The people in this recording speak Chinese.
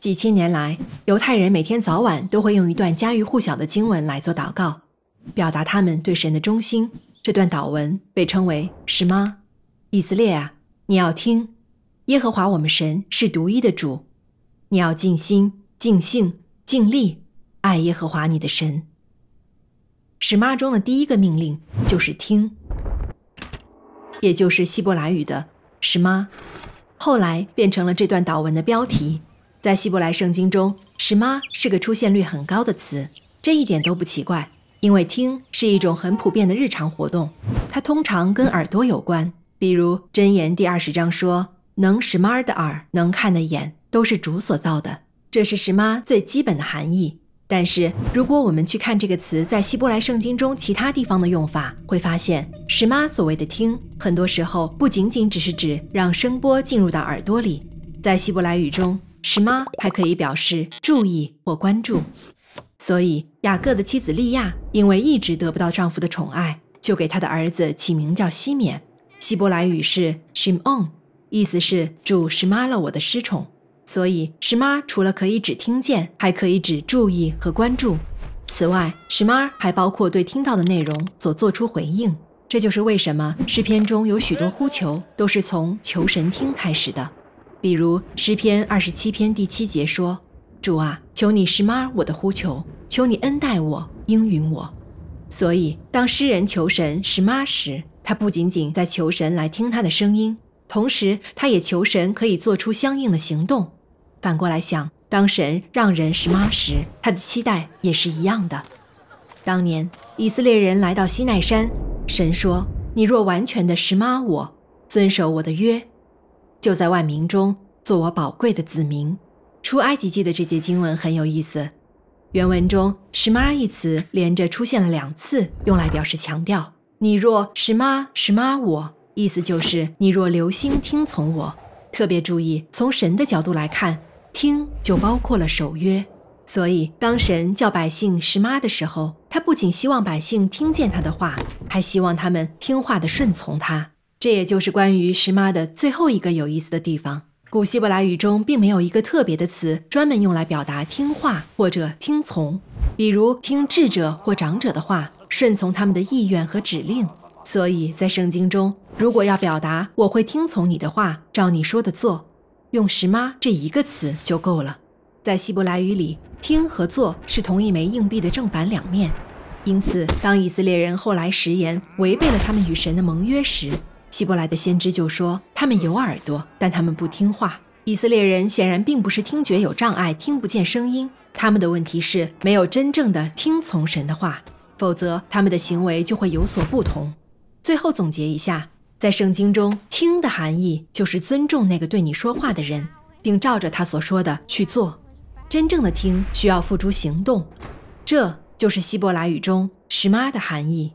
几千年来，犹太人每天早晚都会用一段家喻户晓的经文来做祷告，表达他们对神的忠心。这段祷文被称为“什妈”。以色列啊，你要听，耶和华我们神是独一的主。你要尽心、尽性、尽力爱耶和华你的神。始妈中的第一个命令就是听，也就是希伯来语的“始妈”，后来变成了这段祷文的标题。在希伯来圣经中，“什妈”是个出现率很高的词，这一点都不奇怪，因为听是一种很普遍的日常活动，它通常跟耳朵有关。比如《箴言》第二十章说：“能使妈的耳，能看的眼，都是主所造的。”这是“什妈”最基本的含义。但是，如果我们去看这个词在希伯来圣经中其他地方的用法，会发现“什妈”所谓的听，很多时候不仅仅只是指让声波进入到耳朵里，在希伯来语中。什妈还可以表示注意或关注，所以雅各的妻子利亚因为一直得不到丈夫的宠爱，就给她的儿子起名叫西缅，希伯来语是 Shimon，意思是主什妈了我的失宠。所以什妈除了可以指听见，还可以指注意和关注。此外，什妈还包括对听到的内容所做出回应。这就是为什么诗篇中有许多呼求都是从求神听开始的。比如诗篇二十七篇第七节说：“主啊，求你拾妈我的呼求，求你恩待我，应允我。”所以，当诗人求神拾妈时，他不仅仅在求神来听他的声音，同时他也求神可以做出相应的行动。反过来想，当神让人拾妈时，他的期待也是一样的。当年以色列人来到西奈山，神说：“你若完全的拾妈我，遵守我的约。”就在万民中做我宝贵的子民。出埃及记的这节经文很有意思，原文中“是妈”一词连着出现了两次，用来表示强调。你若是妈是妈我意思就是你若留心听从我。特别注意，从神的角度来看，听就包括了守约。所以当神叫百姓是妈”的时候，他不仅希望百姓听见他的话，还希望他们听话的顺从他。这也就是关于“石妈”的最后一个有意思的地方。古希伯来语中并没有一个特别的词专门用来表达听话或者听从，比如听智者或长者的话，顺从他们的意愿和指令。所以在圣经中，如果要表达“我会听从你的话，照你说的做”，用“石妈”这一个词就够了。在希伯来语里，“听”和“做”是同一枚硬币的正反两面，因此当以色列人后来食言，违背了他们与神的盟约时，希伯来的先知就说：“他们有耳朵，但他们不听话。”以色列人显然并不是听觉有障碍，听不见声音。他们的问题是没有真正的听从神的话，否则他们的行为就会有所不同。最后总结一下，在圣经中，“听”的含义就是尊重那个对你说话的人，并照着他所说的去做。真正的听需要付诸行动，这就是希伯来语中什么”的含义。